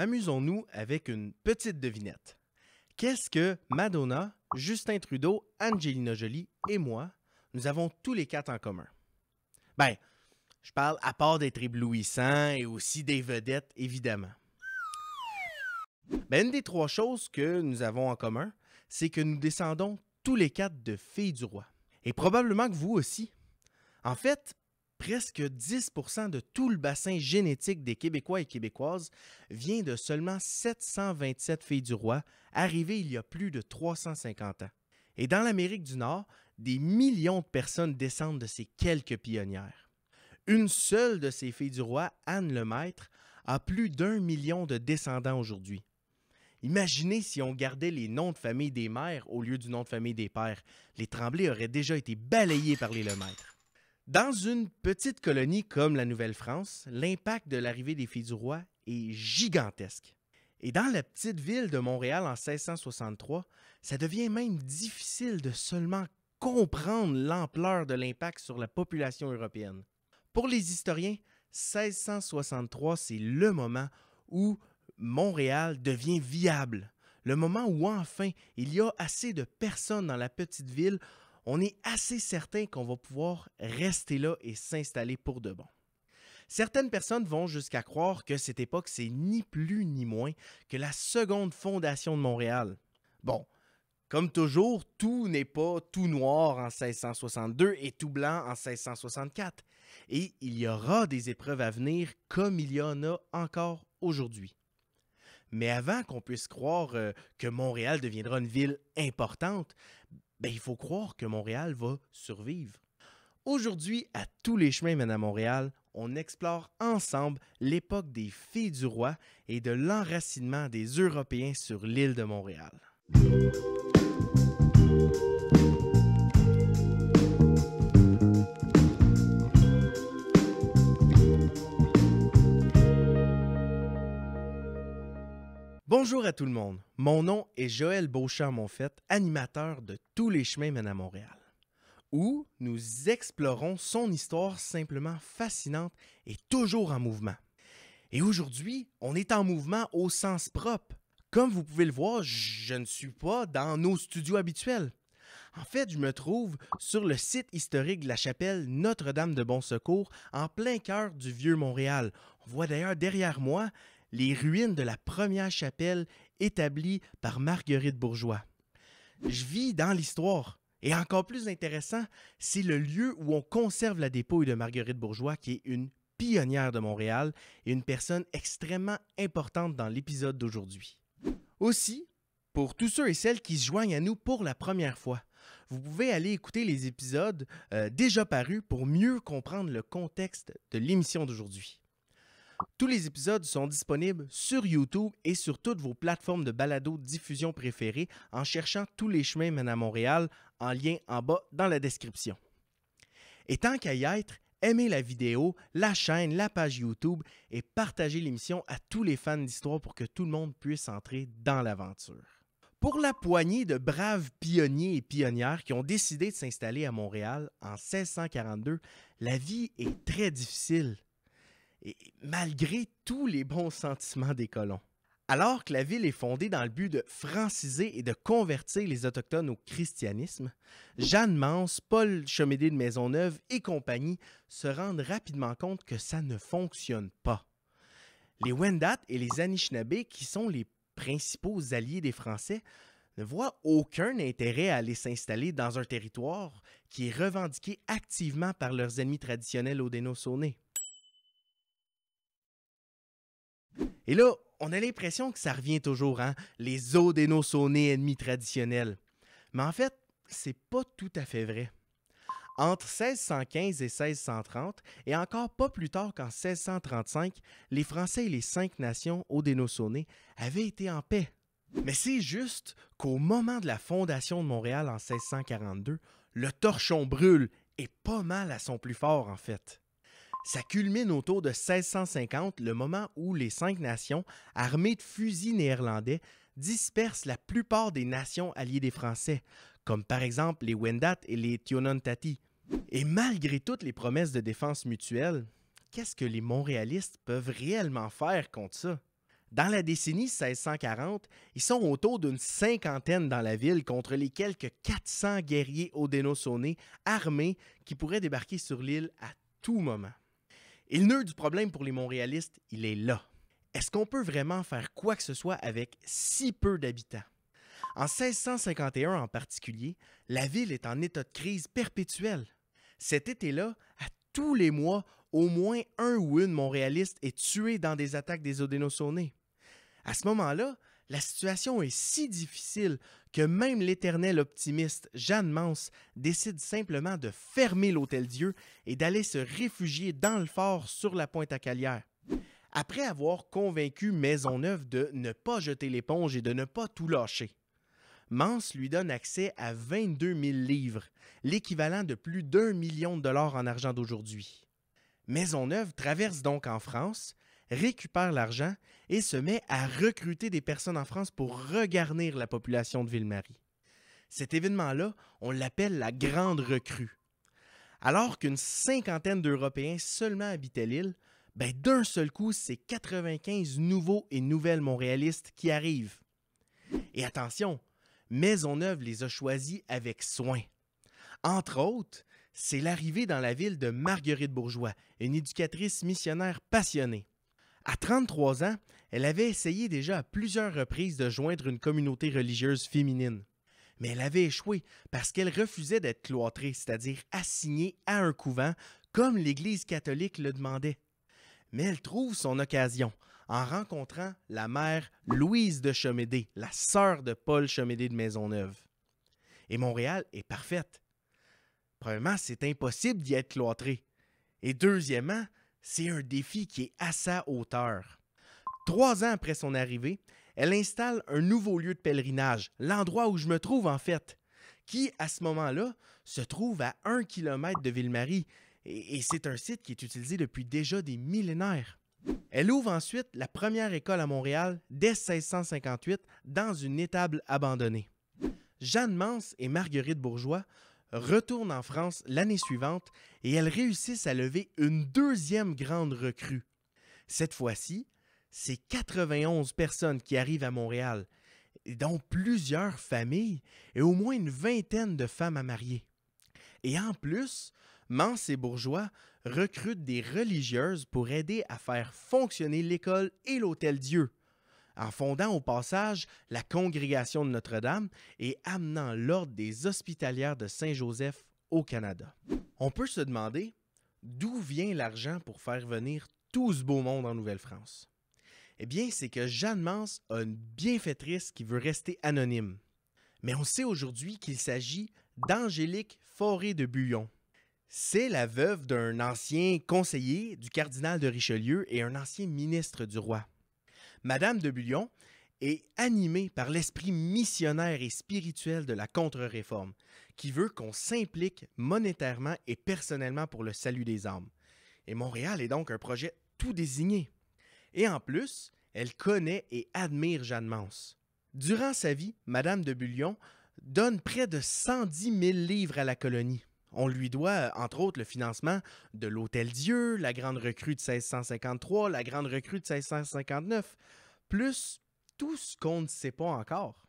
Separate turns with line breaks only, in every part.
amusons-nous avec une petite devinette. Qu'est-ce que Madonna, Justin Trudeau, Angelina Jolie et moi, nous avons tous les quatre en commun? Ben, je parle à part d'être éblouissant et aussi des vedettes, évidemment. Ben, une des trois choses que nous avons en commun, c'est que nous descendons tous les quatre de filles du roi. Et probablement que vous aussi. En fait, Presque 10 de tout le bassin génétique des Québécois et Québécoises vient de seulement 727 filles du roi, arrivées il y a plus de 350 ans. Et dans l'Amérique du Nord, des millions de personnes descendent de ces quelques pionnières. Une seule de ces filles du roi, Anne Lemaître, a plus d'un million de descendants aujourd'hui. Imaginez si on gardait les noms de famille des mères au lieu du nom de famille des pères. Les Tremblay auraient déjà été balayés par les Lemaître. Dans une petite colonie comme la Nouvelle-France, l'impact de l'arrivée des filles du roi est gigantesque. Et dans la petite ville de Montréal en 1663, ça devient même difficile de seulement comprendre l'ampleur de l'impact sur la population européenne. Pour les historiens, 1663, c'est le moment où Montréal devient viable, le moment où enfin il y a assez de personnes dans la petite ville on est assez certain qu'on va pouvoir rester là et s'installer pour de bon. Certaines personnes vont jusqu'à croire que cette époque, c'est ni plus ni moins que la seconde fondation de Montréal. Bon, comme toujours, tout n'est pas tout noir en 1662 et tout blanc en 1664. Et il y aura des épreuves à venir comme il y en a encore aujourd'hui. Mais avant qu'on puisse croire euh, que Montréal deviendra une ville importante, ben, il faut croire que Montréal va survivre. Aujourd'hui, à tous les chemins mènent à Montréal, on explore ensemble l'époque des filles du roi et de l'enracinement des Européens sur l'île de Montréal. Bonjour à tout le monde. Mon nom est Joël Beauchamp-Monfette, animateur de Tous les chemins mènent à Montréal, où nous explorons son histoire simplement fascinante et toujours en mouvement. Et aujourd'hui, on est en mouvement au sens propre. Comme vous pouvez le voir, je ne suis pas dans nos studios habituels. En fait, je me trouve sur le site historique de la chapelle Notre-Dame de Bon Secours, en plein cœur du vieux Montréal. On voit d'ailleurs derrière moi les ruines de la première chapelle établie par Marguerite Bourgeois. Je vis dans l'histoire. Et encore plus intéressant, c'est le lieu où on conserve la dépouille de Marguerite Bourgeois, qui est une pionnière de Montréal et une personne extrêmement importante dans l'épisode d'aujourd'hui. Aussi, pour tous ceux et celles qui se joignent à nous pour la première fois, vous pouvez aller écouter les épisodes euh, déjà parus pour mieux comprendre le contexte de l'émission d'aujourd'hui. Tous les épisodes sont disponibles sur YouTube et sur toutes vos plateformes de balado diffusion préférées en cherchant tous les chemins mènent à Montréal en lien en bas dans la description. Et tant qu'à y être, aimez la vidéo, la chaîne, la page YouTube et partagez l'émission à tous les fans d'histoire pour que tout le monde puisse entrer dans l'aventure. Pour la poignée de braves pionniers et pionnières qui ont décidé de s'installer à Montréal en 1642, la vie est très difficile et malgré tous les bons sentiments des colons. Alors que la ville est fondée dans le but de franciser et de convertir les Autochtones au christianisme, Jeanne Mance, Paul Chomédé de Maisonneuve et compagnie se rendent rapidement compte que ça ne fonctionne pas. Les Wendat et les Anishinabés, qui sont les principaux alliés des Français, ne voient aucun intérêt à aller s'installer dans un territoire qui est revendiqué activement par leurs ennemis traditionnels au Et là, on a l'impression que ça revient toujours, hein, les odénosonés ennemis traditionnels. Mais en fait, c'est pas tout à fait vrai. Entre 1615 et 1630, et encore pas plus tard qu'en 1635, les Français et les cinq nations odénosonnées avaient été en paix. Mais c'est juste qu'au moment de la fondation de Montréal en 1642, le torchon brûle et pas mal à son plus fort en fait. Ça culmine autour de 1650, le moment où les cinq nations, armées de fusils néerlandais, dispersent la plupart des nations alliées des Français, comme par exemple les Wendat et les Tionontati. Et malgré toutes les promesses de défense mutuelle, qu'est-ce que les Montréalistes peuvent réellement faire contre ça? Dans la décennie 1640, ils sont autour d'une cinquantaine dans la ville contre les quelques 400 guerriers Odenosone armés qui pourraient débarquer sur l'île à tout moment. Et le nœud du problème pour les Montréalistes, il est là. Est-ce qu'on peut vraiment faire quoi que ce soit avec si peu d'habitants? En 1651 en particulier, la ville est en état de crise perpétuelle. Cet été-là, à tous les mois, au moins un ou une Montréaliste est tué dans des attaques des odénosaurnés. À ce moment-là, la situation est si difficile que même l'éternel optimiste Jeanne Mans décide simplement de fermer l'Hôtel Dieu et d'aller se réfugier dans le fort sur la pointe à Calière. Après avoir convaincu Maisonneuve de ne pas jeter l'éponge et de ne pas tout lâcher, Mans lui donne accès à 22 000 livres, l'équivalent de plus d'un million de dollars en argent d'aujourd'hui. Maisonneuve traverse donc en France récupère l'argent et se met à recruter des personnes en France pour regarnir la population de Ville-Marie. Cet événement-là, on l'appelle la Grande Recrue. Alors qu'une cinquantaine d'Européens seulement habitaient l'île, ben d'un seul coup, c'est 95 nouveaux et nouvelles Montréalistes qui arrivent. Et attention, Maisonneuve les a choisis avec soin. Entre autres, c'est l'arrivée dans la ville de Marguerite Bourgeois, une éducatrice missionnaire passionnée. À 33 ans, elle avait essayé déjà à plusieurs reprises de joindre une communauté religieuse féminine. Mais elle avait échoué parce qu'elle refusait d'être cloîtrée, c'est-à-dire assignée à un couvent, comme l'Église catholique le demandait. Mais elle trouve son occasion en rencontrant la mère Louise de Chomédée, la sœur de Paul Chomédée de Maisonneuve. Et Montréal est parfaite. Premièrement, c'est impossible d'y être cloîtrée. Et deuxièmement, c'est un défi qui est à sa hauteur. Trois ans après son arrivée, elle installe un nouveau lieu de pèlerinage, l'endroit où je me trouve en fait, qui à ce moment-là se trouve à un kilomètre de Ville-Marie, et, c'est un site qui est utilisé depuis déjà des millénaires. Elle ouvre ensuite la première école à Montréal dès 1658 dans une étable abandonnée. Jeanne Mance et Marguerite Bourgeois retournent en France l'année suivante et elles réussissent à lever une deuxième grande recrue. Cette fois-ci, c'est 91 personnes qui arrivent à Montréal, dont plusieurs familles et au moins une vingtaine de femmes à marier. Et en plus, Mans et Bourgeois recrutent des religieuses pour aider à faire fonctionner l'école et l'Hôtel Dieu en fondant au passage la Congrégation de Notre-Dame et amenant l'ordre des hospitalières de Saint-Joseph au Canada. On peut se demander d'où vient l'argent pour faire venir tout ce beau monde en Nouvelle-France. Eh bien, c'est que Jeanne Mans a une bienfaitrice qui veut rester anonyme. Mais on sait aujourd'hui qu'il s'agit d'Angélique Forêt de Buyon. C'est la veuve d'un ancien conseiller du cardinal de Richelieu et un ancien ministre du roi. Madame de Bullion est animée par l'esprit missionnaire et spirituel de la contre-réforme, qui veut qu'on s'implique monétairement et personnellement pour le salut des âmes. Et Montréal est donc un projet tout désigné. Et en plus, elle connaît et admire Jeanne Mance. Durant sa vie, Madame de Bullion donne près de 110 000 livres à la colonie. On lui doit, entre autres, le financement de l'Hôtel Dieu, la Grande Recrue de 1653, la Grande Recrue de 1659, plus tout ce qu'on ne sait pas encore.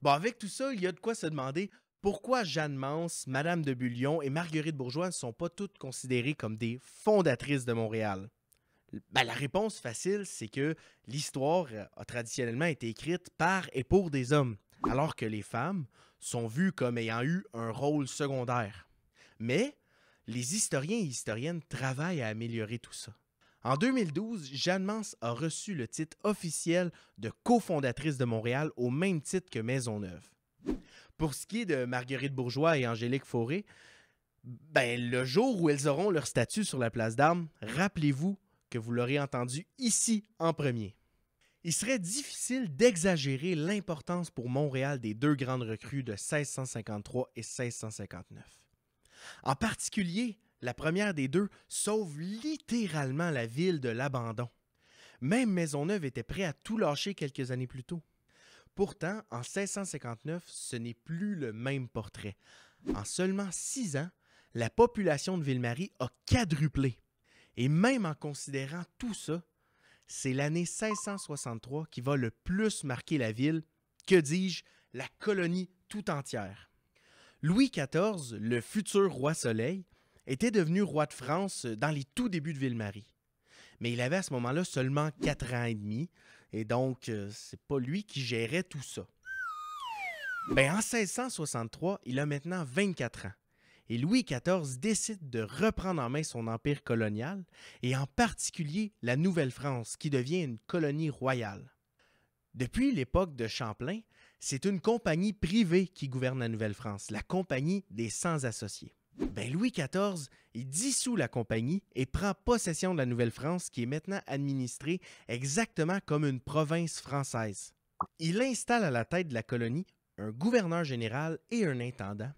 Bon, avec tout ça, il y a de quoi se demander pourquoi Jeanne Mance, Madame de Bullion et Marguerite Bourgeois ne sont pas toutes considérées comme des fondatrices de Montréal. Ben, la réponse facile, c'est que l'histoire a traditionnellement été écrite par et pour des hommes, alors que les femmes sont vues comme ayant eu un rôle secondaire. Mais les historiens et historiennes travaillent à améliorer tout ça. En 2012, Jeanne Mance a reçu le titre officiel de cofondatrice de Montréal au même titre que Maisonneuve. Pour ce qui est de Marguerite Bourgeois et Angélique Fauré, ben, le jour où elles auront leur statut sur la place d'armes, rappelez-vous que vous l'aurez entendu ici en premier. Il serait difficile d'exagérer l'importance pour Montréal des deux grandes recrues de 1653 et 1659. En particulier, la première des deux sauve littéralement la ville de l'abandon. Même Maisonneuve était prêt à tout lâcher quelques années plus tôt. Pourtant, en 1659, ce n'est plus le même portrait. En seulement six ans, la population de Ville-Marie a quadruplé. Et même en considérant tout ça, c'est l'année 1663 qui va le plus marquer la ville, que dis-je, la colonie tout entière. Louis XIV, le futur roi Soleil, était devenu roi de France dans les tout débuts de Ville-Marie. Mais il avait à ce moment-là seulement 4 ans et demi, et donc euh, c'est pas lui qui gérait tout ça. Mais ben, en 1663, il a maintenant 24 ans et Louis XIV décide de reprendre en main son empire colonial, et en particulier la Nouvelle-France, qui devient une colonie royale. Depuis l'époque de Champlain, c'est une compagnie privée qui gouverne la Nouvelle-France, la Compagnie des Sans-Associés. Ben Louis XIV, il dissout la compagnie et prend possession de la Nouvelle-France qui est maintenant administrée exactement comme une province française. Il installe à la tête de la colonie un gouverneur général et un intendant,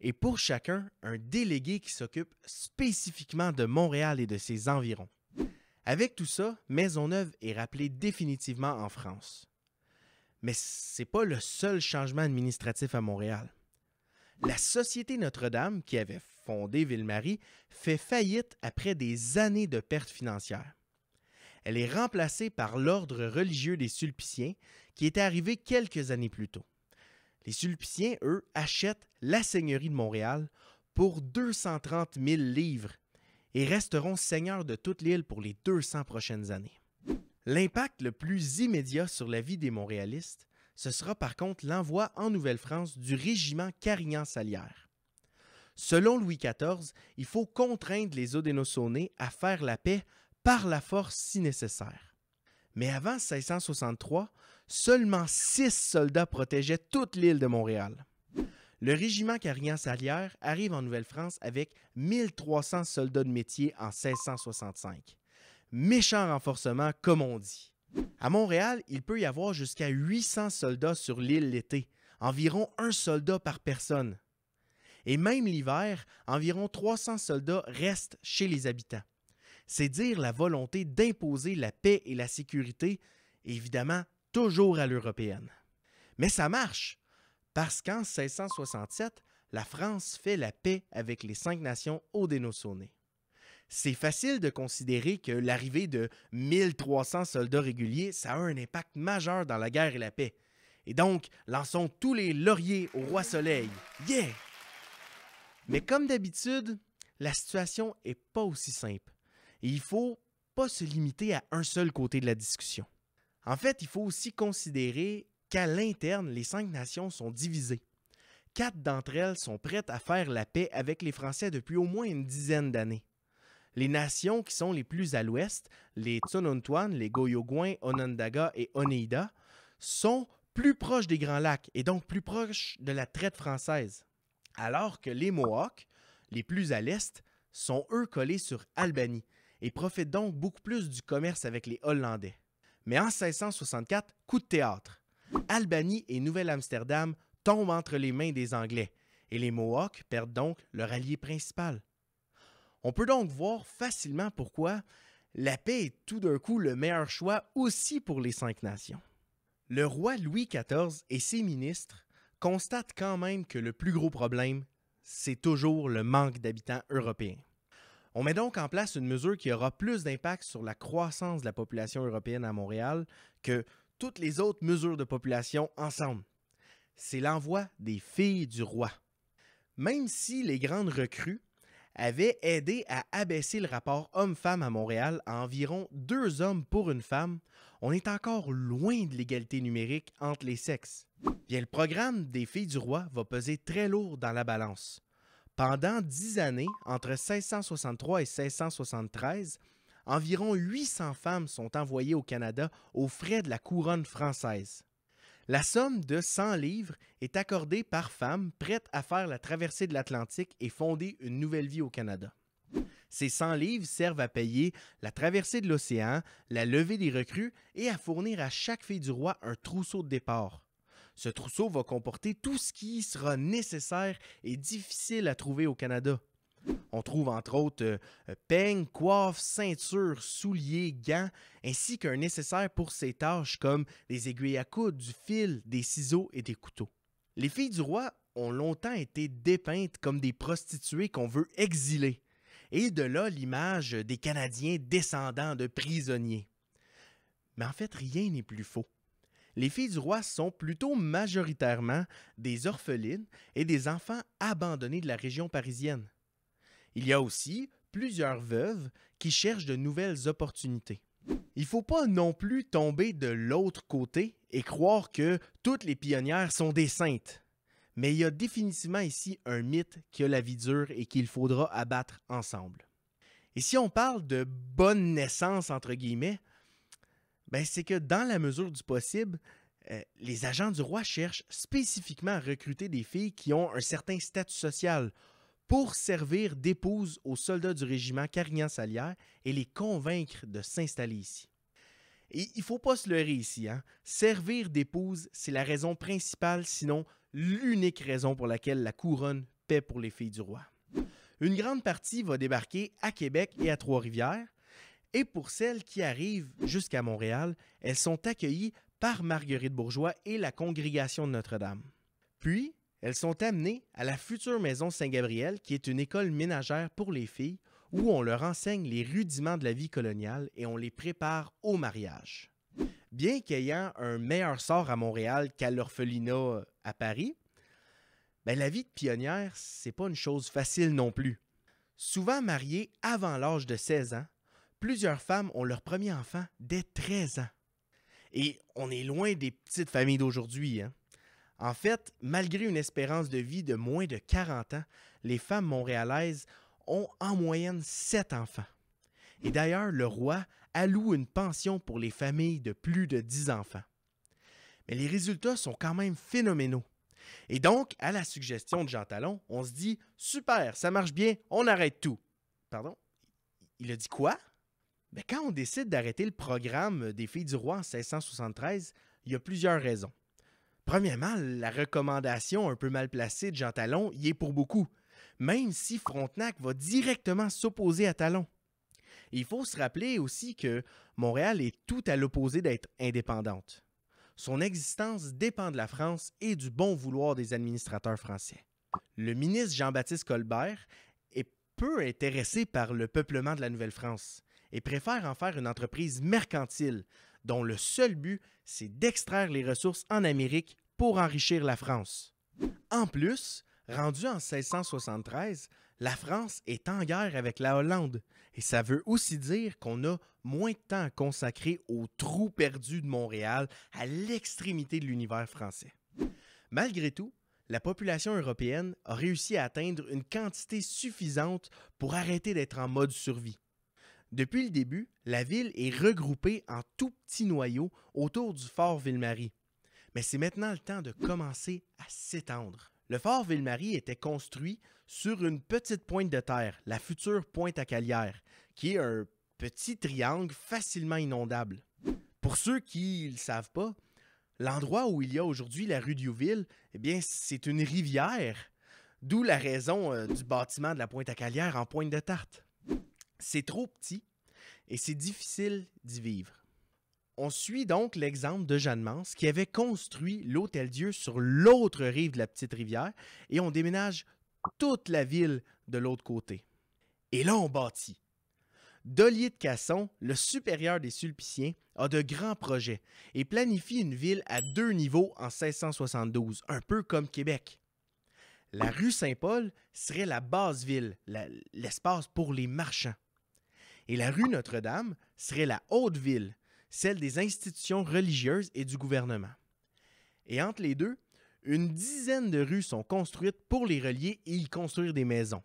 et pour chacun, un délégué qui s'occupe spécifiquement de Montréal et de ses environs. Avec tout ça, Maisonneuve est rappelée définitivement en France. Mais ce n'est pas le seul changement administratif à Montréal. La Société Notre-Dame, qui avait fondé Ville-Marie, fait faillite après des années de pertes financières. Elle est remplacée par l'Ordre religieux des Sulpiciens, qui était arrivé quelques années plus tôt. Les Sulpiciens, eux, achètent la Seigneurie de Montréal pour 230 000 livres et resteront seigneurs de toute l'île pour les 200 prochaines années. L'impact le plus immédiat sur la vie des Montréalistes, ce sera par contre l'envoi en Nouvelle-France du régiment Carignan-Salière. Selon Louis XIV, il faut contraindre les Odénosaunés à faire la paix par la force si nécessaire. Mais avant 1663, seulement six soldats protégeaient toute l'île de Montréal. Le régiment Carignan-Salière arrive en Nouvelle-France avec 1300 soldats de métier en 1665 méchant renforcement, comme on dit. À Montréal, il peut y avoir jusqu'à 800 soldats sur l'île l'été, environ un soldat par personne. Et même l'hiver, environ 300 soldats restent chez les habitants. C'est dire la volonté d'imposer la paix et la sécurité, évidemment toujours à l'européenne. Mais ça marche, parce qu'en 1667, la France fait la paix avec les cinq nations au sonné c'est facile de considérer que l'arrivée de 1300 soldats réguliers, ça a un impact majeur dans la guerre et la paix. Et donc, lançons tous les lauriers au roi Soleil. Yeah! Mais comme d'habitude, la situation n'est pas aussi simple. Et il faut pas se limiter à un seul côté de la discussion. En fait, il faut aussi considérer qu'à l'interne, les cinq nations sont divisées. Quatre d'entre elles sont prêtes à faire la paix avec les Français depuis au moins une dizaine d'années. Les nations qui sont les plus à l'ouest, les Tsununtuan, les Goyogouins, Onondaga et Oneida, sont plus proches des Grands Lacs et donc plus proches de la traite française. Alors que les Mohawks, les plus à l'est, sont eux collés sur Albany et profitent donc beaucoup plus du commerce avec les Hollandais. Mais en 1664, coup de théâtre. Albany et Nouvelle-Amsterdam tombent entre les mains des Anglais et les Mohawks perdent donc leur allié principal. On peut donc voir facilement pourquoi la paix est tout d'un coup le meilleur choix aussi pour les cinq nations. Le roi Louis XIV et ses ministres constatent quand même que le plus gros problème, c'est toujours le manque d'habitants européens. On met donc en place une mesure qui aura plus d'impact sur la croissance de la population européenne à Montréal que toutes les autres mesures de population ensemble. C'est l'envoi des filles du roi. Même si les grandes recrues avait aidé à abaisser le rapport homme-femme à Montréal à environ deux hommes pour une femme, on est encore loin de l'égalité numérique entre les sexes. Bien, le programme des filles du roi va peser très lourd dans la balance. Pendant dix années, entre 1663 et 1673, environ 800 femmes sont envoyées au Canada aux frais de la couronne française. La somme de 100 livres est accordée par femme prête à faire la traversée de l'Atlantique et fonder une nouvelle vie au Canada. Ces 100 livres servent à payer la traversée de l'océan, la levée des recrues et à fournir à chaque fille du roi un trousseau de départ. Ce trousseau va comporter tout ce qui sera nécessaire et difficile à trouver au Canada. On trouve entre autres euh, euh, peignes, coiffes, ceintures, souliers, gants, ainsi qu'un nécessaire pour ces tâches comme des aiguilles à coudre, du fil, des ciseaux et des couteaux. Les filles du roi ont longtemps été dépeintes comme des prostituées qu'on veut exiler, et de là l'image des Canadiens descendants de prisonniers. Mais en fait, rien n'est plus faux. Les filles du roi sont plutôt majoritairement des orphelines et des enfants abandonnés de la région parisienne. Il y a aussi plusieurs veuves qui cherchent de nouvelles opportunités. Il ne faut pas non plus tomber de l'autre côté et croire que toutes les pionnières sont des saintes. Mais il y a définitivement ici un mythe qui a la vie dure et qu'il faudra abattre ensemble. Et si on parle de bonne naissance, entre guillemets, ben c'est que dans la mesure du possible, euh, les agents du roi cherchent spécifiquement à recruter des filles qui ont un certain statut social, pour servir d'épouse aux soldats du régiment Carignan-Salière et les convaincre de s'installer ici. Et il faut pas se leurrer ici. Hein. Servir d'épouse, c'est la raison principale, sinon l'unique raison pour laquelle la couronne paie pour les filles du roi. Une grande partie va débarquer à Québec et à Trois-Rivières, et pour celles qui arrivent jusqu'à Montréal, elles sont accueillies par Marguerite Bourgeois et la Congrégation de Notre-Dame. Puis, elles sont amenées à la future maison Saint-Gabriel, qui est une école ménagère pour les filles, où on leur enseigne les rudiments de la vie coloniale et on les prépare au mariage. Bien qu'ayant un meilleur sort à Montréal qu'à l'orphelinat euh, à Paris, ben, la vie de pionnière, c'est pas une chose facile non plus. Souvent mariées avant l'âge de 16 ans, plusieurs femmes ont leur premier enfant dès 13 ans. Et on est loin des petites familles d'aujourd'hui, hein? En fait, malgré une espérance de vie de moins de 40 ans, les femmes montréalaises ont en moyenne 7 enfants. Et d'ailleurs, le roi alloue une pension pour les familles de plus de 10 enfants. Mais les résultats sont quand même phénoménaux. Et donc, à la suggestion de Jean Talon, on se dit Super, ça marche bien, on arrête tout. Pardon Il a dit quoi Mais ben, Quand on décide d'arrêter le programme des filles du roi en 1673, il y a plusieurs raisons. Premièrement, la recommandation un peu mal placée de Jean Talon y est pour beaucoup, même si Frontenac va directement s'opposer à Talon. Il faut se rappeler aussi que Montréal est tout à l'opposé d'être indépendante. Son existence dépend de la France et du bon vouloir des administrateurs français. Le ministre Jean-Baptiste Colbert est peu intéressé par le peuplement de la Nouvelle-France et préfère en faire une entreprise mercantile dont le seul but, c'est d'extraire les ressources en Amérique pour enrichir la France. En plus, rendu en 1673, la France est en guerre avec la Hollande, et ça veut aussi dire qu'on a moins de temps à consacrer au trou perdu de Montréal, à l'extrémité de l'univers français. Malgré tout, la population européenne a réussi à atteindre une quantité suffisante pour arrêter d'être en mode survie. Depuis le début, la ville est regroupée en tout petits noyaux autour du fort Ville-Marie. Mais c'est maintenant le temps de commencer à s'étendre. Le fort Ville-Marie était construit sur une petite pointe de terre, la future pointe à Calière, qui est un petit triangle facilement inondable. Pour ceux qui ne le savent pas, l'endroit où il y a aujourd'hui la rue Diouville, eh bien, c'est une rivière, d'où la raison euh, du bâtiment de la pointe à Calière en pointe de tarte c'est trop petit et c'est difficile d'y vivre. On suit donc l'exemple de Jeanne mance qui avait construit l'Hôtel Dieu sur l'autre rive de la petite rivière et on déménage toute la ville de l'autre côté. Et là, on bâtit. Dolier de Casson, le supérieur des Sulpiciens, a de grands projets et planifie une ville à deux niveaux en 1672, un peu comme Québec. La rue Saint-Paul serait la base ville, l'espace pour les marchands. Et la rue Notre-Dame serait la haute ville, celle des institutions religieuses et du gouvernement. Et entre les deux, une dizaine de rues sont construites pour les relier et y construire des maisons.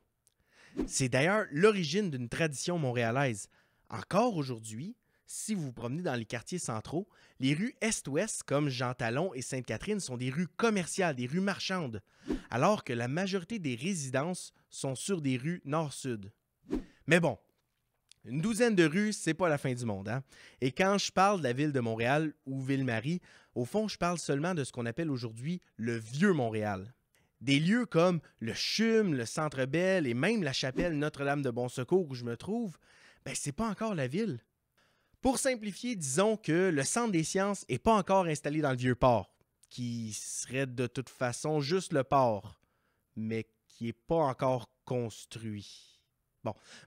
C'est d'ailleurs l'origine d'une tradition montréalaise. Encore aujourd'hui, si vous vous promenez dans les quartiers centraux, les rues est-ouest, comme Jean Talon et Sainte-Catherine, sont des rues commerciales, des rues marchandes, alors que la majorité des résidences sont sur des rues nord-sud. Mais bon, une douzaine de rues, c'est pas la fin du monde. Hein? Et quand je parle de la ville de Montréal ou Ville-Marie, au fond, je parle seulement de ce qu'on appelle aujourd'hui le vieux Montréal. Des lieux comme le Chum, le Centre Belle et même la chapelle Notre-Dame de Bon Secours où je me trouve, ben c'est pas encore la ville. Pour simplifier, disons que le Centre des sciences n'est pas encore installé dans le vieux port, qui serait de toute façon juste le port, mais qui n'est pas encore construit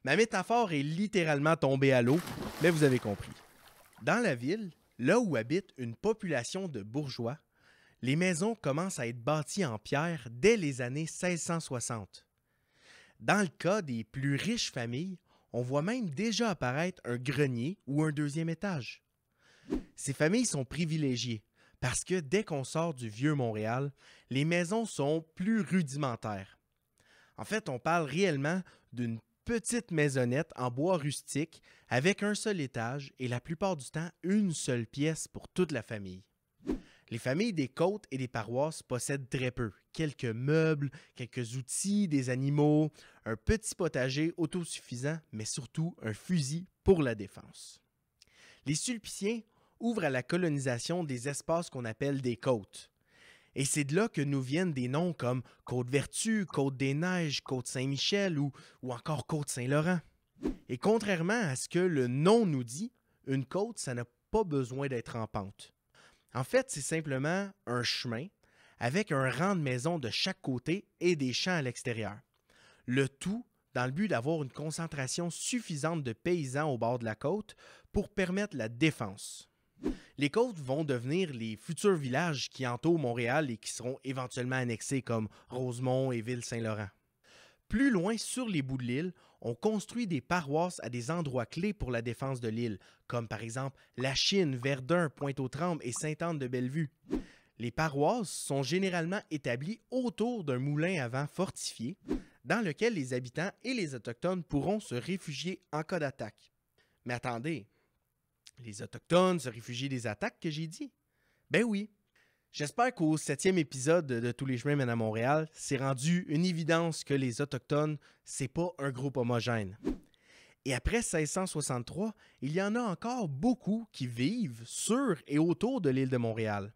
ma métaphore est littéralement tombée à l'eau, mais vous avez compris. Dans la ville, là où habite une population de bourgeois, les maisons commencent à être bâties en pierre dès les années 1660. Dans le cas des plus riches familles, on voit même déjà apparaître un grenier ou un deuxième étage. Ces familles sont privilégiées parce que dès qu'on sort du vieux Montréal, les maisons sont plus rudimentaires. En fait, on parle réellement d'une petite maisonnette en bois rustique avec un seul étage et la plupart du temps une seule pièce pour toute la famille. Les familles des côtes et des paroisses possèdent très peu, quelques meubles, quelques outils, des animaux, un petit potager autosuffisant, mais surtout un fusil pour la défense. Les Sulpiciens ouvrent à la colonisation des espaces qu'on appelle des côtes. Et c'est de là que nous viennent des noms comme Côte-Vertu, Côte-des-Neiges, Côte-Saint-Michel ou, ou encore Côte-Saint-Laurent. Et contrairement à ce que le nom nous dit, une côte, ça n'a pas besoin d'être en pente. En fait, c'est simplement un chemin avec un rang de maisons de chaque côté et des champs à l'extérieur. Le tout dans le but d'avoir une concentration suffisante de paysans au bord de la côte pour permettre la défense. Les côtes vont devenir les futurs villages qui entourent Montréal et qui seront éventuellement annexés comme Rosemont et Ville-Saint-Laurent. Plus loin sur les bouts de l'île, on construit des paroisses à des endroits clés pour la défense de l'île, comme par exemple La Chine, Verdun, Pointe-aux-Trembles et Sainte-Anne-de-Bellevue. Les paroisses sont généralement établies autour d'un moulin à vent fortifié, dans lequel les habitants et les Autochtones pourront se réfugier en cas d'attaque. Mais attendez, les Autochtones se réfugient des attaques que j'ai dit. Ben oui. J'espère qu'au septième épisode de Tous les chemins mènent à Montréal, c'est rendu une évidence que les Autochtones, c'est pas un groupe homogène. Et après 1663, il y en a encore beaucoup qui vivent sur et autour de l'île de Montréal.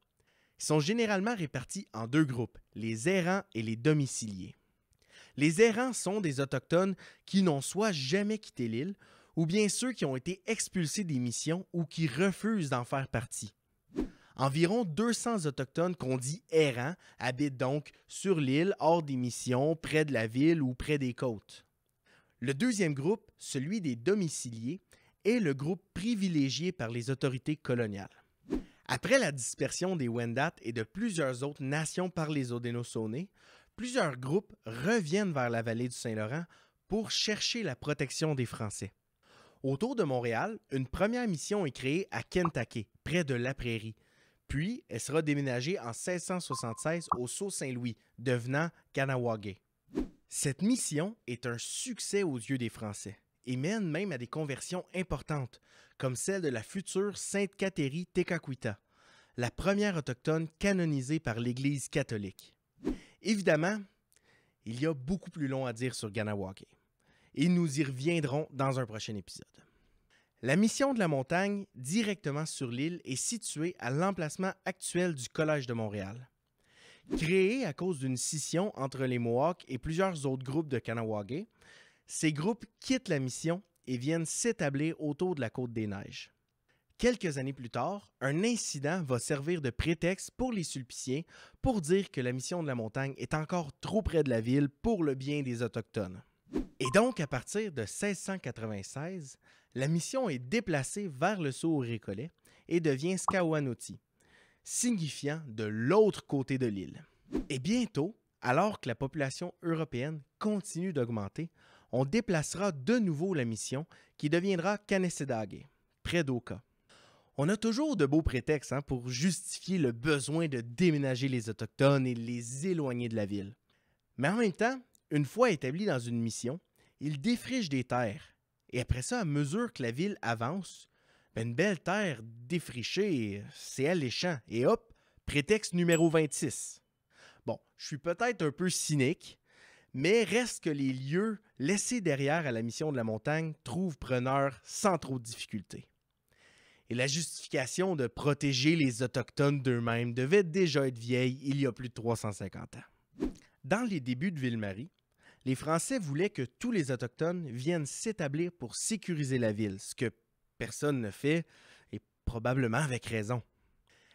Ils sont généralement répartis en deux groupes, les errants et les domiciliés. Les errants sont des Autochtones qui n'ont soit jamais quitté l'île ou bien ceux qui ont été expulsés des missions ou qui refusent d'en faire partie. Environ 200 Autochtones qu'on dit errants habitent donc sur l'île, hors des missions, près de la ville ou près des côtes. Le deuxième groupe, celui des domiciliés, est le groupe privilégié par les autorités coloniales. Après la dispersion des Wendat et de plusieurs autres nations par les Odénosaunés, plusieurs groupes reviennent vers la vallée du Saint-Laurent pour chercher la protection des Français. Autour de Montréal, une première mission est créée à Kentucky, près de La Prairie. Puis, elle sera déménagée en 1676 au Sault-Saint-Louis, devenant Kanawagé. Cette mission est un succès aux yeux des Français et mène même à des conversions importantes, comme celle de la future Sainte Catherine Tekakwita, la première autochtone canonisée par l'Église catholique. Évidemment, il y a beaucoup plus long à dire sur Ganawake et nous y reviendrons dans un prochain épisode. La mission de la montagne, directement sur l'île, est située à l'emplacement actuel du Collège de Montréal. Créée à cause d'une scission entre les Mohawks et plusieurs autres groupes de Kanawagé, ces groupes quittent la mission et viennent s'établir autour de la Côte des Neiges. Quelques années plus tard, un incident va servir de prétexte pour les Sulpiciens pour dire que la mission de la montagne est encore trop près de la ville pour le bien des Autochtones. Et donc, à partir de 1696, la mission est déplacée vers le saut au récollet et devient Skawanoti, signifiant de l'autre côté de l'île. Et bientôt, alors que la population européenne continue d'augmenter, on déplacera de nouveau la mission qui deviendra Kanesedage, près d'Oka. On a toujours de beaux prétextes hein, pour justifier le besoin de déménager les Autochtones et les éloigner de la ville. Mais en même temps, une fois établi dans une mission, il défriche des terres. Et après ça, à mesure que la ville avance, ben, une belle terre défrichée, c'est alléchant. Et hop, prétexte numéro 26. Bon, je suis peut-être un peu cynique, mais reste que les lieux laissés derrière à la mission de la montagne trouvent preneur sans trop de difficultés. Et la justification de protéger les Autochtones d'eux-mêmes devait déjà être vieille il y a plus de 350 ans. Dans les débuts de Ville-Marie, les Français voulaient que tous les Autochtones viennent s'établir pour sécuriser la ville, ce que personne ne fait, et probablement avec raison.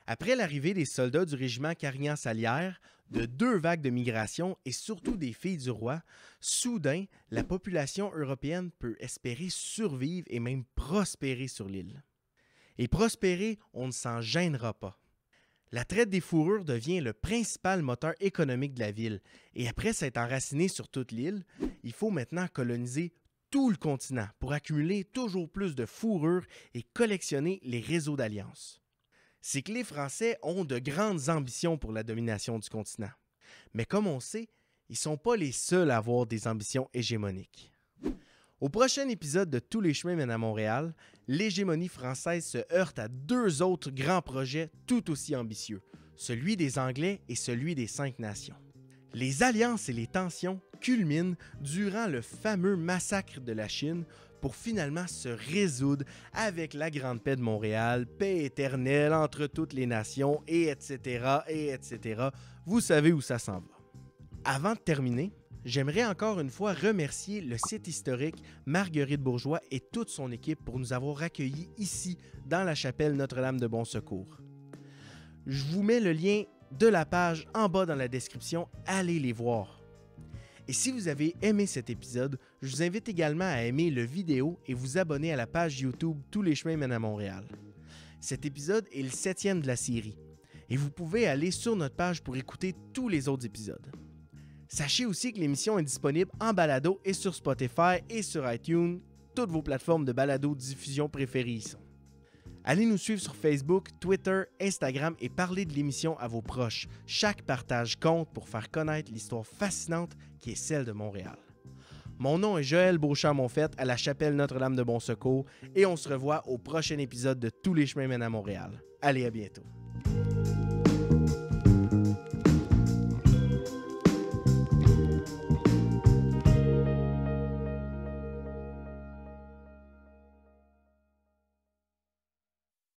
Après l'arrivée des soldats du régiment Carignan-Salière, de deux vagues de migration et surtout des filles du roi, soudain, la population européenne peut espérer survivre et même prospérer sur l'île. Et prospérer, on ne s'en gênera pas. La traite des fourrures devient le principal moteur économique de la ville, et après s'être enraciné sur toute l'île, il faut maintenant coloniser tout le continent pour accumuler toujours plus de fourrures et collectionner les réseaux d'alliances. C'est que les Français ont de grandes ambitions pour la domination du continent. Mais comme on sait, ils ne sont pas les seuls à avoir des ambitions hégémoniques. Au prochain épisode de Tous les chemins mènent à Montréal, l'hégémonie française se heurte à deux autres grands projets tout aussi ambitieux, celui des Anglais et celui des Cinq Nations. Les alliances et les tensions culminent durant le fameux massacre de la Chine pour finalement se résoudre avec la Grande Paix de Montréal, paix éternelle entre toutes les nations, et etc., et etc. Vous savez où ça s'en va. Avant de terminer, J'aimerais encore une fois remercier le site historique Marguerite Bourgeois et toute son équipe pour nous avoir accueillis ici dans la chapelle Notre-Dame de Bon Secours. Je vous mets le lien de la page en bas dans la description, allez les voir. Et si vous avez aimé cet épisode, je vous invite également à aimer le vidéo et vous abonner à la page YouTube Tous les chemins mènent à Montréal. Cet épisode est le septième de la série et vous pouvez aller sur notre page pour écouter tous les autres épisodes. Sachez aussi que l'émission est disponible en balado et sur Spotify et sur iTunes, toutes vos plateformes de balado diffusion préférées y sont. Allez nous suivre sur Facebook, Twitter, Instagram et parlez de l'émission à vos proches. Chaque partage compte pour faire connaître l'histoire fascinante qui est celle de Montréal. Mon nom est Joël Beauchamp-Monfette à la chapelle Notre-Dame de Bon et on se revoit au prochain épisode de Tous les chemins mènent à Montréal. Allez, à bientôt.